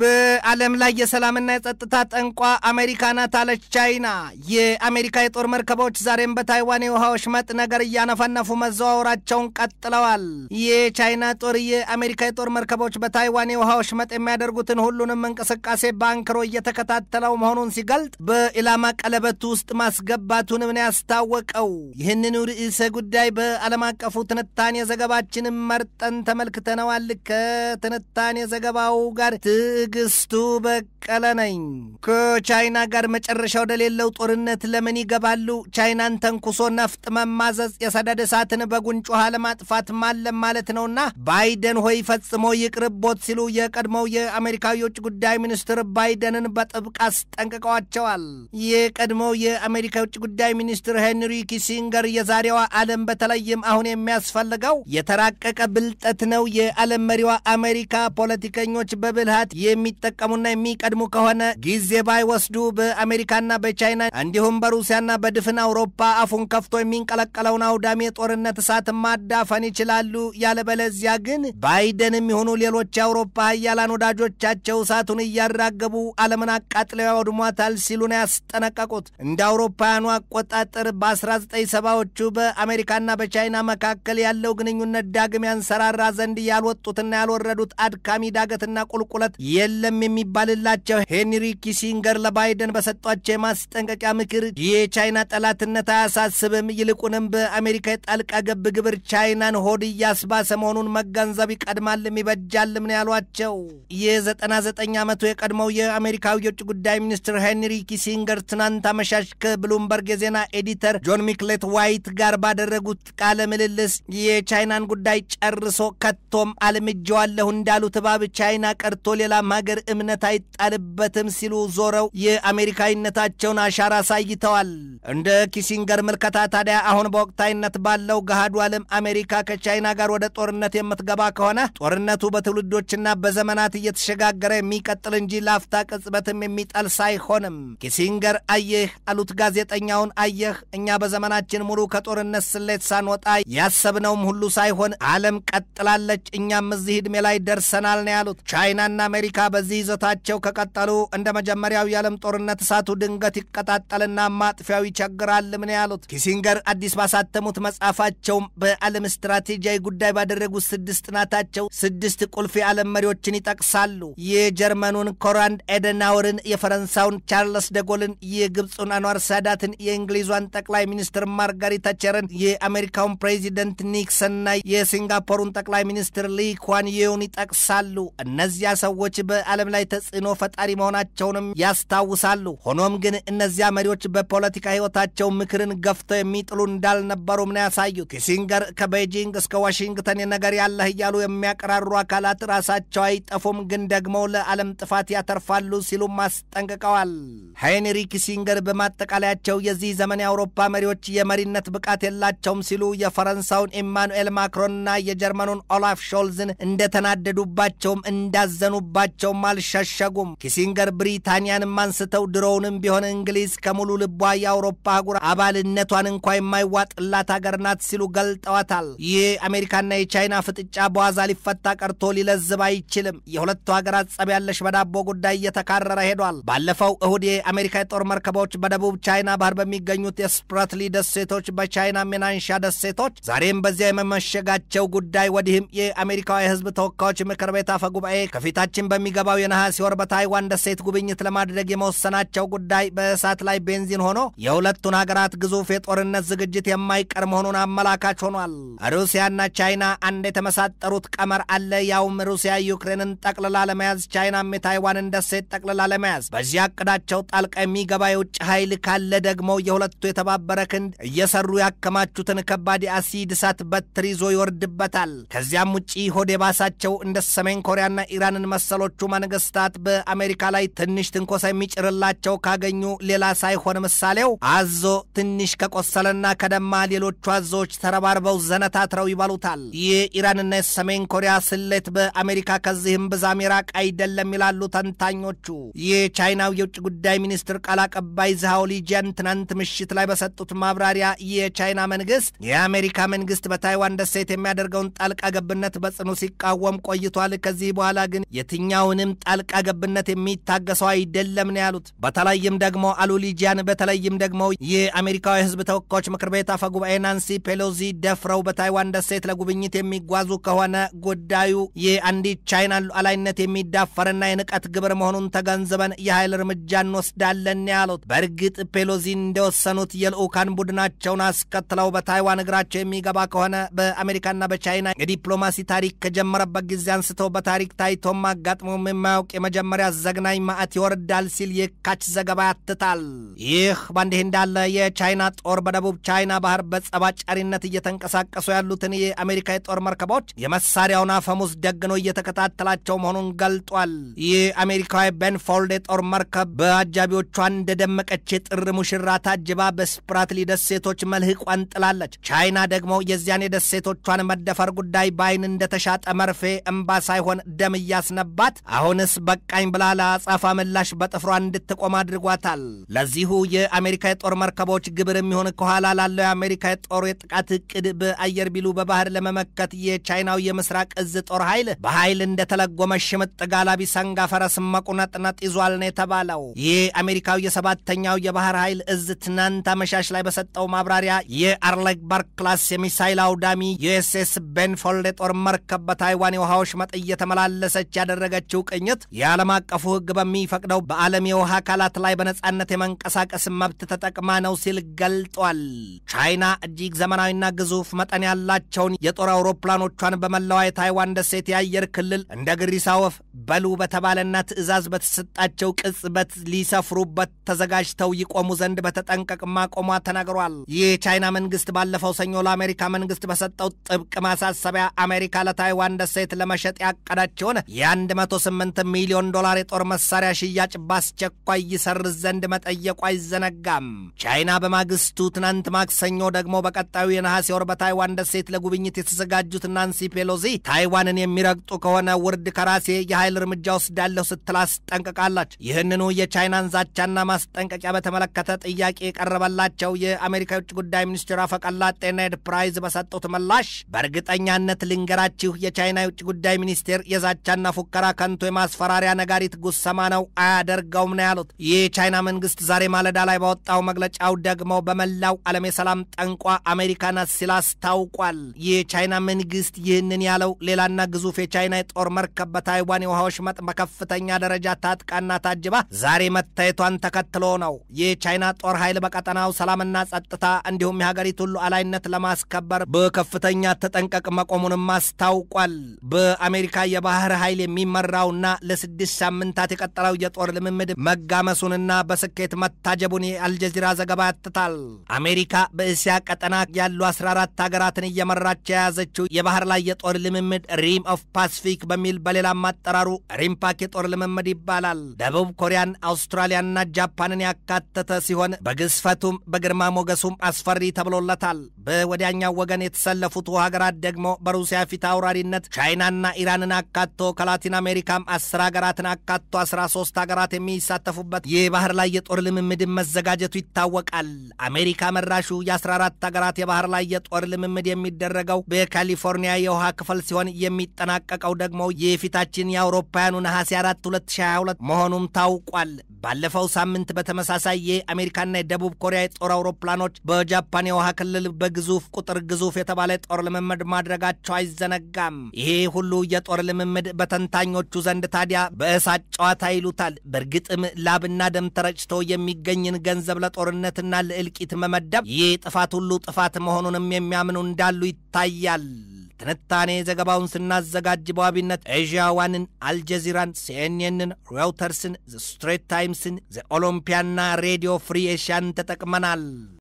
በዓለም ላይ የሰላምና የጸጥታ ጠንቋ አሜሪካ ናት አለች ቻይና። የአሜሪካ የጦር መርከቦች ዛሬም በታይዋን የውሃዎች መጥ ነገር እያነፈነፉ መዘዋወራቸውን ቀጥለዋል። የቻይና ጦር የአሜሪካ የጦር መርከቦች በታይዋን የውሃዎች መጥ የሚያደርጉትን ሁሉንም እንቅስቃሴ በአንክሮ እየተከታተለው መሆኑን ሲገልጥ በኢላማ ቀለበት ውስጥ ማስገባቱንም ነው ያስታወቀው። ይህንኑ ርዕሰ ጉዳይ በዓለም አቀፉ ትንታኔ ዘገባችንም መርጠን ተመልክተነዋል። ከትንታኔ ዘገባው ጋር ትዕግስቱ በቀለ ነኝ። ከቻይና ጋር መጨረሻ ወደሌለው ጦርነት ለምን ይገባሉ? ቻይናን ተንኩሶ ነፍጥ መማዘዝ የሰደድ እሳትን በጉንጮ ለማጥፋት ማለም ማለት ነውና ባይደን ሆይ ፈጽሞ ይቅርቦት ሲሉ የቀድሞው የአሜሪካ የውጭ ጉዳይ ሚኒስትር ባይደንን በጥብቅ አስጠንቅቀዋቸዋል። የቀድሞው የአሜሪካ የውጭ ጉዳይ ሚኒስትር ሄንሪ ኪሲንገር የዛሬዋ ዓለም በተለይም አሁን የሚያስፈልገው የተራቀቀ ብልጠት ነው። የዓለም መሪዋ አሜሪካ ፖለቲከኞች በብልሃት የሚጠቀሙና የሚቀድሙ ከሆነ ጊዜ ባይወስዱ በአሜሪካና በቻይና እንዲሁም በሩሲያና በድፍን አውሮፓ አፉን ከፍቶ የሚንቀለቀለውን አውዳሜ የጦርነት እሳት ማዳፈን ይችላሉ። ያለበለዚያ ግን ባይደን የሚሆኑ ሌሎች የአውሮፓ ሀያላን ወዳጆቻቸው እሳቱን እያራገቡ ዓለምን አቃጥለው ያወድሟታል ሲሉ ነው ያስጠነቀቁት። እንደ አውሮፓውያኑ አቆጣጠር በ1970ዎቹ በአሜሪካና በቻይና መካከል ያለው ግንኙነት ዳግም ያንሰራራ ዘንድ ያልወጡትና ያልወረዱት አድካሚ ዳገትና ቁልቁለት የለም የሚባልላቸው ሄንሪ ኪሲንገር ለባይደን በሰጧቸው የማስጠንቀቂያ ምክር የቻይና ጠላትነት አያሳስብም፣ ይልቁንም በአሜሪካ የጣልቃ ገብ ግብር ቻይናን ሆድ እያስባሰ መሆኑን መገንዘብ ይቀድማልም ይበጃልም ነው ያሏቸው። የ99 ዓመቱ የቀድሞው የአሜሪካዊ የውጭ ጉዳይ ሚኒስትር ሄንሪ ኪሲንገር ትናንት አመሻሽ ከብሉምበርግ የዜና ኤዲተር ጆን ሚክሌት ዋይት ጋር ባደረጉት ቃለ ምልልስ የቻይናን ጉዳይ ጨርሶ ከቶም አልምጀዋለሁ እንዳሉት እባብ ቻይና ቀርቶ ሌላ በሌላም ሀገር እምነት አይጣልበትም ሲሉ ዞረው የአሜሪካዊነታቸውን አሻራ አሳይተዋል። እንደ ኪሲንገር ምልከታ ታዲያ አሁን በወቅታዊነት ባለው ገሃዱ ዓለም አሜሪካ ከቻይና ጋር ወደ ጦርነት የምትገባ ከሆነ ጦርነቱ በትውልዶችና በዘመናት እየተሸጋገረ የሚቀጥል እንጂ ላፍታ ቅጽበትም የሚጠልስ አይሆንም። ኪሲንገር አየህ አሉት ጋዜጠኛውን፣ አየህ እኛ በዘመናችን ሙሉ ከጦርነት ስሌት ሳንወጣ ያሰብነውም ሁሉ ሳይሆን ዓለም ቀጥላለች፣ እኛም እዚህ ዕድሜ ላይ ደርሰናል ነው ያሉት። ቻይናና አሜሪካ አሜሪካ በዚህ ይዘታቸው ከቀጠሉ እንደ መጀመሪያው የዓለም ጦርነት እሳቱ ድንገት ይቀጣጠልና ማጥፊያው ይቸግራል። ምን ያሉት ኪሲንገር አዲስ ባሳተሙት መጽሐፋቸውም በዓለም ስትራቴጂያዊ ጉዳይ ባደረጉት ስድስት ጥናታቸው ስድስት ቁልፍ የዓለም መሪዎችን ይጠቅሳሉ። የጀርመኑን ኮራንድ ኤደናወርን፣ የፈረንሳውን ቻርለስ ደጎልን፣ የግብፁን አንዋር ሳዳትን፣ የእንግሊዟን ጠቅላይ ሚኒስትር ማርጋሪት ታቸርን፣ የአሜሪካውን ፕሬዚደንት ኒክሰንና የሲንጋፖሩን ጠቅላይ ሚኒስትር ሊ ኳን ዩን ይጠቅሳሉ። እነዚያ ሰዎች መሪዎች በዓለም ላይ ተጽዕኖ ፈጣሪ መሆናቸውንም ያስታውሳሉ። ሆኖም ግን እነዚያ መሪዎች በፖለቲካ ሕይወታቸው ምክርን ገፍተው የሚጥሉ እንዳልነበሩም ነው ያሳዩት። ኪሲንገር ከቤጂንግ እስከ ዋሽንግተን ነገር ያለህ እያሉ የሚያቀራሩ አካላት ራሳቸው አይጠፉም፣ ግን ደግሞ ለዓለም ጥፋት ያተርፋሉ ሲሉም አስጠንቅቀዋል። ሄንሪ ኪሲንገር በማጠቃለያቸው የዚህ ዘመን የአውሮፓ መሪዎች የመሪነት ብቃት የላቸውም ሲሉ የፈረንሳውን ኢማኑኤል ማክሮንና የጀርመኑን ኦላፍ ሾልዝን እንደተናደዱባቸውም እንዳዘኑባቸው ከልባቸውም አልሸሸጉም። ኪሲንገር ብሪታንያንም አንስተው ድሮውንም ቢሆን እንግሊዝ ከሙሉ ልቧ የአውሮፓ አህጉር አባልነቷን እንኳ የማይዋጥላት አገር ናት ሲሉ ገልጠዋታል። ይህ አሜሪካና የቻይና ፍጥጫ በዋዛ ሊፈታ ቀርቶ ሊለዝብ አይችልም። የሁለቱ ሀገራት ጸብ ያለሽ በዳቦ ጉዳይ እየተካረረ ሄዷል። ባለፈው እሁድ የአሜሪካ የጦር መርከቦች በደቡብ ቻይና ባህር በሚገኙት የስፕራትሊ ደሴቶች፣ በቻይና ሜናንሻ ደሴቶች ዛሬም በዚያ የመመሸጋቸው ጉዳይ ወዲህም የአሜሪካዊ የህዝብ ተወካዮች ምክር ቤት አፈ ጉባኤ ከፊታችን በሚገባው የነሐሴ ወር በታይዋን ደሴት ጉብኝት ለማድረግ የመወሰናቸው ጉዳይ በእሳት ላይ ቤንዚን ሆኖ የሁለቱን ሀገራት ግዙፍ የጦርነት ዝግጅት የማይቀር መሆኑን አመላካች ሆኗል። ሩሲያና ቻይና አንድ የተመሳጠሩት ቀመር አለ። ያውም ሩሲያ ዩክሬንን ጠቅልላ ለመያዝ፣ ቻይናም የታይዋንን ደሴት ጠቅልላ ለመያዝ። በዚህ አቅዳቸው ጣልቃ የሚገባ የውጭ ኃይል ካለ ደግሞ የሁለቱ የተባበረ ክንድ እየሰሩ ያከማቹትን ከባድ የአሲድ እሳት በትር ይዞ ይወርድበታል። ከዚያም ውጪ ሆድ የባሳቸው እንደ ሰሜን ኮሪያና ኢራንን መሰሎ ሌሎቹ መንግስታት በአሜሪካ ላይ ትንሽ ትንኮሳ የሚጭርላቸው ካገኙ ሌላ ሳይሆን ምሳሌው አዞ ትንሽ ከቆሰለና ከደማ ሌሎቹ አዞዎች ተረባርበው ዘነታትረው ይበሉታል። የኢራንና የሰሜን ኮሪያ ስሌት በአሜሪካ ከዚህም ብዛም የራቅ አይደለም ይላሉ ተንታኞቹ። የቻይናው የውጭ ጉዳይ ሚኒስትር ቃል አቀባይ ዛኦሊጂያን ትናንት ምሽት ላይ በሰጡት ማብራሪያ የቻይና መንግስት የአሜሪካ መንግስት በታይዋን ደሴት የሚያደርገውን ጣልቃ ገብነት በጽኑ ሲቃወም ቆይቷል። ከዚህ በኋላ ግን የትኛው ማንኛውንም ጣልቃ ገብነት የሚታገሰው አይደለም ነው ያሉት። በተለይም ደግሞ አሉሊጂያን በተለይም ደግሞ የአሜሪካዊ ህዝብ ተወካዮች ምክር ቤት አፈ ጉባኤ ናንሲ ፔሎዚ ደፍረው በታይዋን ደሴት ለጉብኝት የሚጓዙ ከሆነ ጉዳዩ የአንዲት ቻይና ሉዓላዊነት የሚዳፈርና የንቀት ግብር መሆኑን ተገንዝበን የኃይል እርምጃ እንወስዳለን ያሉት። በእርግጥ ፔሎዚ እንደወሰኑት የልዑካን ቡድናቸውን አስከትለው በታይዋን እግራቸው የሚገባ ከሆነ በአሜሪካና በቻይና የዲፕሎማሲ ታሪክ ከጀመረበት ጊዜ አንስተው በታሪክ ታይቶም አጋ ገጥሞም የማያውቅ የመጀመሪያ ዘግናኝ ማዕት ይወርዳል ሲል የካች ዘገባ ያትታል። ይህ በእንዲህ እንዳለ የቻይና ጦር በደቡብ ቻይና ባህር በጸባጫሪነት እየተንቀሳቀሱ ያሉትን የአሜሪካ የጦር መርከቦች የመሳሪያውን አፈሙዝ ደግኖ እየተከታተላቸው መሆኑን ገልጧል። አሜሪካዊ ቤንፎልድ የጦር መርከብ በአጃቢዎቿ እንደደመቀች የጥር ሙሽራ ታጅባ በስፕራትሊ ደሴቶች መልህቋን ጥላለች። ቻይና ደግሞ የዚያን የደሴቶቿን መደፈር ጉዳይ በአይን እንደተሻጠ መርፌ እምባ ሳይሆን ደም እያስነባ አድርገዋት አሁንስ በቃኝ ብላ ለአጻፋ ምላሽ በጥፍሯ እንድትቆም አድርጓታል። ለዚሁ የአሜሪካ የጦር መርከቦች ግብር የሚሆን ከኋላ ላለው የአሜሪካ የጦር የጥቃት እቅድ በአየር ቢሉ በባህር ለመመከት የቻይናው የምስራቅ እዝ ጦር ኃይል በኃይል እንደተለጎመ ሽምጥ ጋላቢ ሰንጋ ፈረስ መቁነጥነጥ ይዟል ነው የተባለው። ይህ አሜሪካው የሰባተኛው የባህር ኃይል እዝ ትናንት አመሻሽ ላይ በሰጠው ማብራሪያ የአርለግባር ክላስ የሚሳይል አውዳሚ ዩኤስኤስ ቤንፎልድ የጦር መርከብ በታይዋን የውሃዎች መጥ እየተመላለሰች ያደረገ ባደረገችው ቅኝት የዓለም አቀፉ ሕግ በሚፈቅደው በዓለም የውሃ አካላት ላይ በነጻነት የመንቀሳቀስ መብት ተጠቅማ ነው ሲል ገልጧል። ቻይና እጅግ ዘመናዊና ግዙፍ መጠን ያላቸውን የጦር አውሮፕላኖቿን በመላዋ የታይዋን ደሴት የአየር ክልል እንደ ግሪሳ ወፍ በሉ በተባለና ትእዛዝ በተሰጣቸው ቅጽበት ሊሰፍሩበት ተዘጋጅተው ይቆሙ ዘንድ በተጠንቀቅ ማቆሟ ተናግሯል። ይህ የቻይና መንግስት ባለፈው ሰኞ ለአሜሪካ መንግስት በሰጠው ጥብቅ ማሳሰቢያ አሜሪካ ለታይዋን ደሴት ለመሸጥ ያቀዳቸውን የ108 ሚሊዮን ዶላር የጦር መሳሪያ ሽያጭ በአስቸኳይ ይሰርዝ ዘንድ መጠየቁ አይዘነጋም። ቻይና በማግስቱ ትናንት ማክሰኞ ደግሞ በቀጣዩ የነሐሴ ወር በታይዋን ደሴት ለጉብኝት የተዘጋጁት ናንሲ ፔሎዚ ታይዋንን የሚረግጡ ከሆነ ውርድ ከራሴ የኃይል እርምጃ ወስዳለሁ ስትል አስጠንቅቃለች። ይህንኑ የቻይናን ዛቻና ማስጠንቀቂያ በተመለከተ ጥያቄ የቀረበላቸው የአሜሪካ የውጭ ጉዳይ ሚኒስትር አፈቀላጤ ኔድ ፕራይዝ በሰጡት ምላሽ በእርግጠኛነት ልንገራችሁ የቻይና የውጭ ጉዳይ ሚኒስቴር የዛቻና ፉከራ ከንቱ የማስፈራሪያ ነጋሪት ጉሰማ ነው፣ አያደርገውም ነው ያሉት። የቻይና መንግስት ዛሬ ማለዳ ላይ ባወጣው መግለጫው ደግሞ በመላው ዓለም የሰላም ጠንቋ አሜሪካ ናት ሲል አስታውቋል። የቻይና መንግስት ይህንን ያለው ሌላና ግዙፍ የቻይና የጦር መርከብ በታይዋን ውሃዎች መጥ በከፍተኛ ደረጃ ታጥቃና ታጅባ ዛሬ መታየቷን ተከትሎ ነው። ይህ ቻይና ጦር ኃይል በቀጠናው ሰላምና ጸጥታ እንዲሁም የሀገሪቱ ሉዓላዊነት ለማስከበር በከፍተኛ ተጠንቀቅ መቆሙንም አስታውቋል። በአሜሪካ የባህር ኃይል የሚመራውና ለስድስት ሳምንታት የቀጠለው የጦር ልምምድ መጋመሱንና በስኬት መታጀቡን የአልጀዚራ ዘገባ ያትታል። አሜሪካ በእስያ ቀጠና ያሉ 14 ሀገራትን እየመራች የያዘችው የባህር ላይ የጦር ልምምድ ሪም ኦፍ ፓስፊክ በሚል በሌላም አጠራሩ ምህዳሩ ሪምፓክ የጦር ልምምድ ይባላል። ደቡብ ኮሪያን፣ አውስትራሊያና ጃፓንን ያካተተ ሲሆን በግዝፈቱም በግርማ ሞገሱም አስፈሪ ተብሎለታል። በወዲያኛው ወገን የተሰለፉት ሀገራት ደግሞ በሩሲያ ፊት አውራሪነት ቻይናና ኢራንን አካቶ ከላቲን አሜሪካም አስር ሀገራትን አካቶ አስራ ሶስት ሀገራት የሚሳተፉበት ይህ ባህር ላይ የጦር ልምምድን መዘጋጀቱ ይታወቃል። አሜሪካ መራሹ የ14 ሀገራት የባህር ላይ የጦር ልምምድ የሚደረገው በካሊፎርኒያ የውሃ ክፍል ሲሆን የሚጠናቀቀው ደግሞ የፊታችን የአውሮ የአውሮፓውያኑ ነሐሴ 4 2022 መሆኑም ታውቋል። ባለፈው ሳምንት በተመሳሳይ የአሜሪካና የደቡብ ኮሪያ የጦር አውሮፕላኖች በጃፓን የውሃ ክልል በግዙፍ ቁጥር ግዙፍ የተባለ የጦር ልምምድ ማድረጋቸው አይዘነጋም። ይሄ ሁሉ የጦር ልምምድ በተንታኞቹ ዘንድ ታዲያ በእሳት ጨዋታ ይሉታል። በእርግጥም ላብና ደም ተረጭቶ የሚገኝን ገንዘብ ለጦርነትና ለእልቂት መመደብ ይህ ጥፋት ሁሉ ጥፋት መሆኑንም የሚያምኑ እንዳሉ ይታያል። ትንታኔ ዘገባውን ስናዘጋጅ በዋቢነት ኤዥያ ዋንን፣ አልጀዚራን፣ ሲኤንኤንን፣ ሮይተርስን፣ ዘ ስትሬት ታይምስን፣ ዘ ኦሎምፒያና ሬዲዮ ፍሪ ኤሽያን ተጠቅመናል።